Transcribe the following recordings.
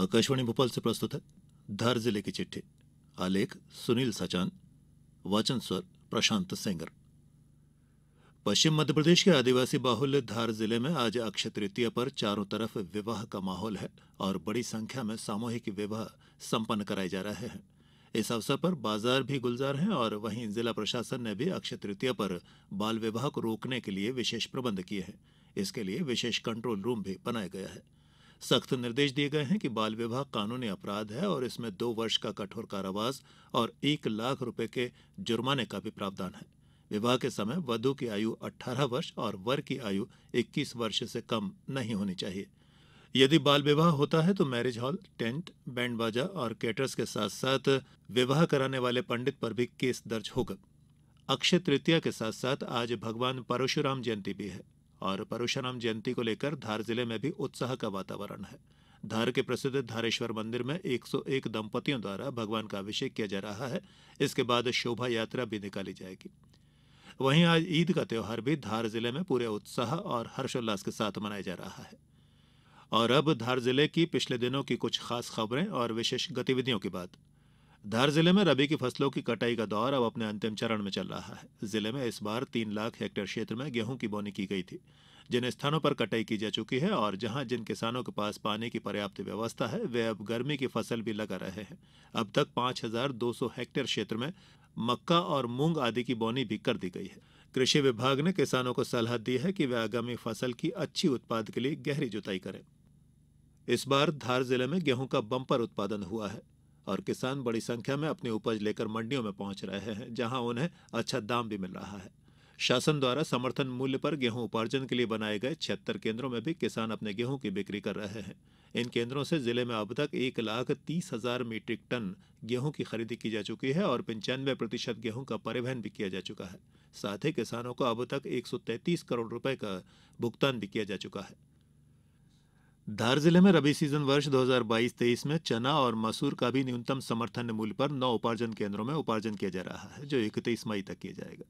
आकाशवाणी भोपाल से प्रस्तुत है धार जिले की चिट्ठी आलेख सुनील सचान वाचन स्वर प्रशांत सेंगर पश्चिम मध्य प्रदेश के आदिवासी बाहुल्य धार जिले में आज अक्षय तृतीया पर चारों तरफ विवाह का माहौल है और बड़ी संख्या में सामूहिक विवाह संपन्न कराए जा रहे हैं इस अवसर पर बाजार भी गुलजार हैं और वहीं जिला प्रशासन ने भी अक्षय तृतीया पर बाल विवाह को रोकने के लिए विशेष प्रबंध किए हैं इसके लिए विशेष कंट्रोल रूम भी बनाया गया है सख्त निर्देश दिए गए हैं कि बाल विवाह कानूनी अपराध है और इसमें दो वर्ष का कठोर कारावास और एक लाख रूपये के जुर्माने का भी प्रावधान है विवाह के समय वधु की आयु 18 वर्ष और वर की आयु 21 वर्ष से कम नहीं होनी चाहिए यदि बाल विवाह होता है तो मैरिज हॉल टेंट बैंड बाजा और कैटर्स के साथ साथ विवाह कराने वाले पंडित पर भी केस दर्ज होगा अक्षय तृतीया के साथ साथ आज भगवान परशुराम जयंती भी है और परशुराम जयंती को लेकर धार जिले में भी उत्साह का वातावरण है धार के प्रसिद्ध धारेश्वर मंदिर में 101 दंपतियों द्वारा भगवान का अभिषेक किया जा रहा है इसके बाद शोभा यात्रा भी निकाली जाएगी वहीं आज ईद का त्यौहार भी धार जिले में पूरे उत्साह और हर्षोल्लास के साथ मनाया जा रहा है और अब धार जिले की पिछले दिनों की कुछ खास खबरें और विशेष गतिविधियों की बात धार जिले में रबी की फसलों की कटाई का दौर अब अपने अंतिम चरण में चल रहा है जिले में इस बार तीन लाख हेक्टेयर क्षेत्र में गेहूं की बोनी की गई थी जिन स्थानों पर कटाई की जा चुकी है और जहां जिन किसानों के पास पानी की पर्याप्त व्यवस्था है वे अब गर्मी की फसल भी लगा रहे हैं अब तक पांच हजार दो सौ हेक्टेयर क्षेत्र में मक्का और मूंग आदि की बोनी भी कर दी गई है कृषि विभाग ने किसानों को सलाह दी है कि वे आगामी फसल की अच्छी उत्पाद के लिए गहरी जुताई करें इस बार धार जिले में गेहूं का बंपर उत्पादन हुआ है और किसान बड़ी संख्या में अपनी उपज लेकर मंडियों में पहुंच रहे हैं जहां उन्हें अच्छा दाम भी मिल रहा है शासन द्वारा समर्थन मूल्य पर गेहूं उपार्जन के लिए बनाए गए छिहत्तर केंद्रों में भी किसान अपने गेहूं की बिक्री कर रहे हैं इन केंद्रों से जिले में अब तक एक लाख तीस हजार मीट्रिक टन गेहूं की खरीदी की जा चुकी है और पंचानवे प्रतिशत गेहूं का परिवहन भी किया जा चुका है साथ ही किसानों को अब तक 133 करोड़ रुपए का भुगतान भी किया जा चुका है धार जिले में रबी सीजन वर्ष 2022-23 में चना और मसूर का भी न्यूनतम समर्थन मूल्य पर नौ उपार्जन केंद्रों में उपार्जन किया जा रहा है जो इकतीस मई तक किया जाएगा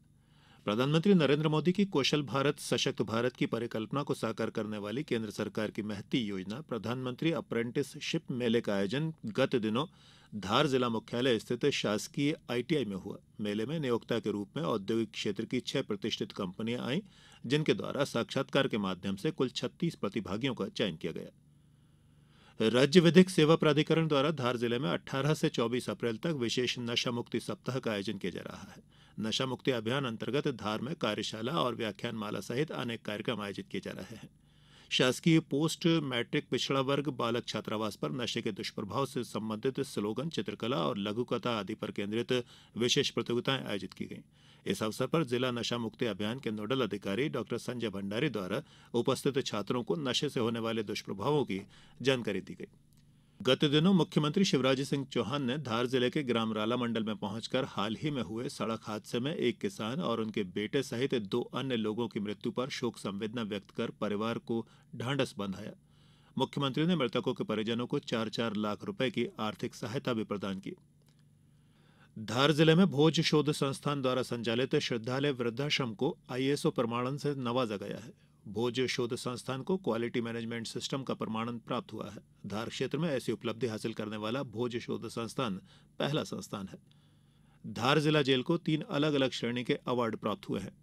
प्रधानमंत्री नरेंद्र मोदी की कौशल भारत सशक्त भारत की परिकल्पना को साकार करने वाली केंद्र सरकार की महती योजना प्रधानमंत्री अप्रेंटिसशिप मेले का आयोजन गत दिनों धार जिला मुख्यालय स्थित शासकीय आईटीआई में हुआ मेले में नियोक्ता के रूप में औद्योगिक क्षेत्र की छह प्रतिष्ठित कंपनियां आईं जिनके द्वारा साक्षात्कार के माध्यम से कुल छत्तीस प्रतिभागियों का चयन किया गया राज्य विधिक सेवा प्राधिकरण द्वारा धार जिले में 18 से 24 अप्रैल तक विशेष नशा मुक्ति सप्ताह का आयोजन किया जा रहा है नशा मुक्ति अभियान अंतर्गत धार में कार्यशाला और व्याख्यान माला सहित अनेक कार्यक्रम आयोजित किए जा रहे हैं शासकीय पोस्ट मैट्रिक पिछड़ा वर्ग बालक छात्रावास पर नशे के दुष्प्रभाव से संबंधित स्लोगन चित्रकला और लघुकथा आदि पर केन्द्रित विशेष प्रतियोगिताएं आयोजित की गई इस अवसर पर जिला नशा मुक्ति अभियान के नोडल अधिकारी डॉक्टर संजय भंडारी द्वारा उपस्थित छात्रों को नशे से होने वाले दुष्प्रभावों की जानकारी दी गई गत दिनों मुख्यमंत्री शिवराज सिंह चौहान ने धार जिले के ग्राम राला मंडल में पहुंचकर हाल ही में हुए सड़क हादसे में एक किसान और उनके बेटे सहित दो अन्य लोगों की मृत्यु पर शोक संवेदना व्यक्त कर परिवार को ढांढस बंधाया मुख्यमंत्री ने मृतकों के परिजनों को चार चार लाख रुपए की आर्थिक सहायता भी प्रदान की धार जिले में भोज शोध संस्थान द्वारा संचालित श्रद्धालय वृद्धाश्रम को आईएसओ प्रमाणन से नवाजा गया है भोज शोध संस्थान को क्वालिटी मैनेजमेंट सिस्टम का प्रमाणन प्राप्त हुआ है धार क्षेत्र में ऐसी उपलब्धि हासिल करने वाला भोज शोध संस्थान पहला संस्थान है धार जिला जेल को तीन अलग अलग श्रेणी के अवार्ड प्राप्त हुए हैं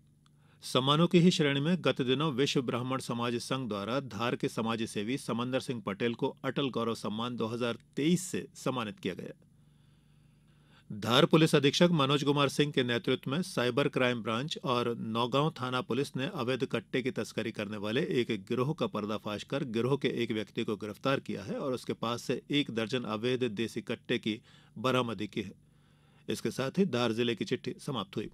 सम्मानों की ही श्रेणी में गत दिनों विश्व ब्राह्मण समाज संघ द्वारा धार के समाज सेवी समंदर सिंह पटेल को अटल गौरव सम्मान 2023 से सम्मानित किया गया धार पुलिस अधीक्षक मनोज कुमार सिंह के नेतृत्व में साइबर क्राइम ब्रांच और नौगांव थाना पुलिस ने अवैध कट्टे की तस्करी करने वाले एक गिरोह का पर्दाफाश कर गिरोह के एक व्यक्ति को गिरफ्तार किया है और उसके पास से एक दर्जन अवैध देसी कट्टे की बरामदी की है इसके साथ ही धार जिले की चिट्ठी समाप्त हुई